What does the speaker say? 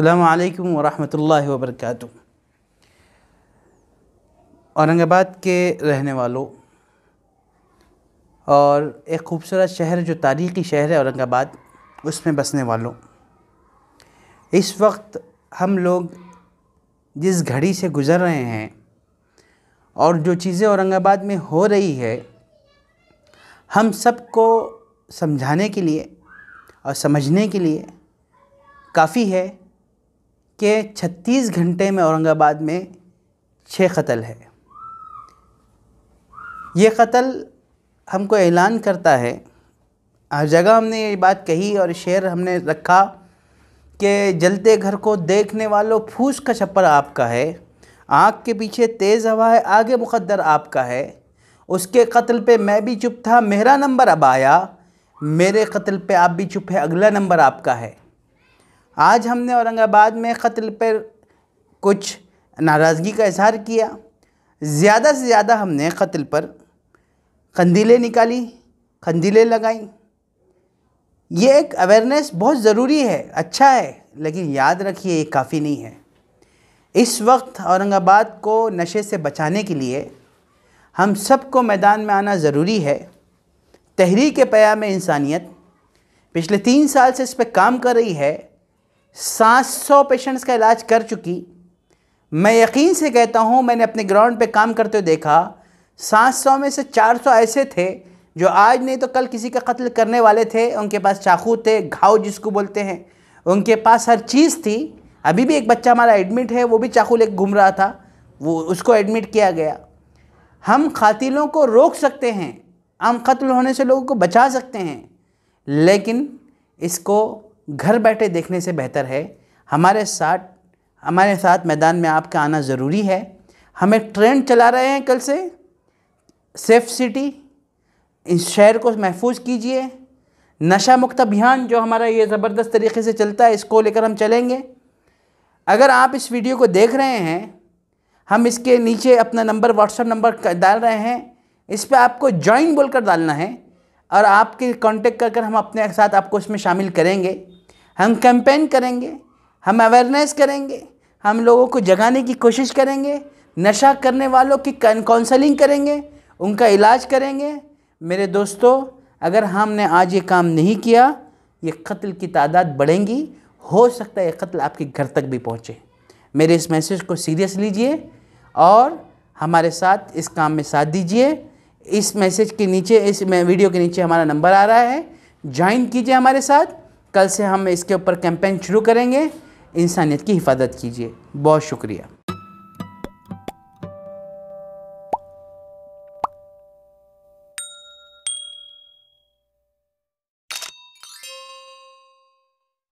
अल्लाम वरहमल वर्क औरंगाबाद के रहने वालों और एक खूबसूरत शहर जो तारीख़ी शहर है औरंगाबाद उसमें बसने वालों इस वक्त हम लोग जिस घड़ी से गुज़र रहे हैं और जो चीज़ें औरंगाबाद में हो रही है हम सबको समझाने के लिए और समझने के लिए काफ़ी है कि 36 घंटे में औरंगाबाद में छः कत्ल है ये कत्ल हमको ऐलान करता है हर जगह हमने ये बात कही और शेर हमने रखा कि जलते घर को देखने वालों फूस का छप्पर आपका है आँख के पीछे तेज़ हवा है आगे मुकद्दर आपका है उसके कत्ल पे मैं भी चुप था मेरा नंबर अब आया मेरे कत्ल पे आप भी चुप है अगला नंबर आपका है आज हमने औरंगाबाद में कत्ल पर कुछ नाराज़गी का इजहार किया ज़्यादा से ज़्यादा हमने कत्ल पर कंदीलें निकाली कंदीलें लगाई ये एक अवेयरनेस बहुत ज़रूरी है अच्छा है लेकिन याद रखिए ये काफ़ी नहीं है इस वक्त औरंगाबाद को नशे से बचाने के लिए हम सबको मैदान में आना ज़रूरी है तहरीक पयाम इंसानियत पिछले तीन साल से इस पर काम कर रही है सात सौ पेशेंट्स का इलाज कर चुकी मैं यकीन से कहता हूँ मैंने अपने ग्राउंड पे काम करते हुए देखा सात सौ में से चार सौ ऐसे थे जो आज नहीं तो कल किसी का कत्ल करने वाले थे उनके पास चाकू थे घाव जिसको बोलते हैं उनके पास हर चीज़ थी अभी भी एक बच्चा हमारा एडमिट है वो भी चाकू लेकर घूम रहा था वो उसको एडमिट किया गया हम कातिलों को रोक सकते हैं हम कत्ल होने से लोगों को बचा सकते हैं लेकिन इसको घर बैठे देखने से बेहतर है हमारे साथ हमारे साथ मैदान में आपका आना ज़रूरी है हम एक ट्रेंड चला रहे हैं कल से सेफ सिटी इस शहर को महफूज कीजिए नशा मुक्त अभियान जो हमारा ये ज़बरदस्त तरीके से चलता है इसको लेकर हम चलेंगे अगर आप इस वीडियो को देख रहे हैं हम इसके नीचे अपना नंबर व्हाट्सअप नंबर डाल रहे हैं इस पर आपको ज्वाइन बोलकर डालना है और आपके कांटेक्ट कर कर हम अपने साथ आपको इसमें शामिल करेंगे हम कैंपेन करेंगे हम अवेयरनेस करेंगे हम लोगों को जगाने की कोशिश करेंगे नशा करने वालों की काउंसलिंग करेंगे उनका इलाज करेंगे मेरे दोस्तों अगर हमने आज ये काम नहीं किया ये कत्ल की तादाद बढ़ेंगी हो सकता है ये कत्ल आपके घर तक भी पहुँचे मेरे इस मैसेज को सीरियस लीजिए और हमारे साथ इस काम में साथ दीजिए इस मैसेज के नीचे इस वीडियो के नीचे हमारा नंबर आ रहा है ज्वाइन कीजिए हमारे साथ कल से हम इसके ऊपर कैंपेन शुरू करेंगे इंसानियत की हिफाजत कीजिए बहुत शुक्रिया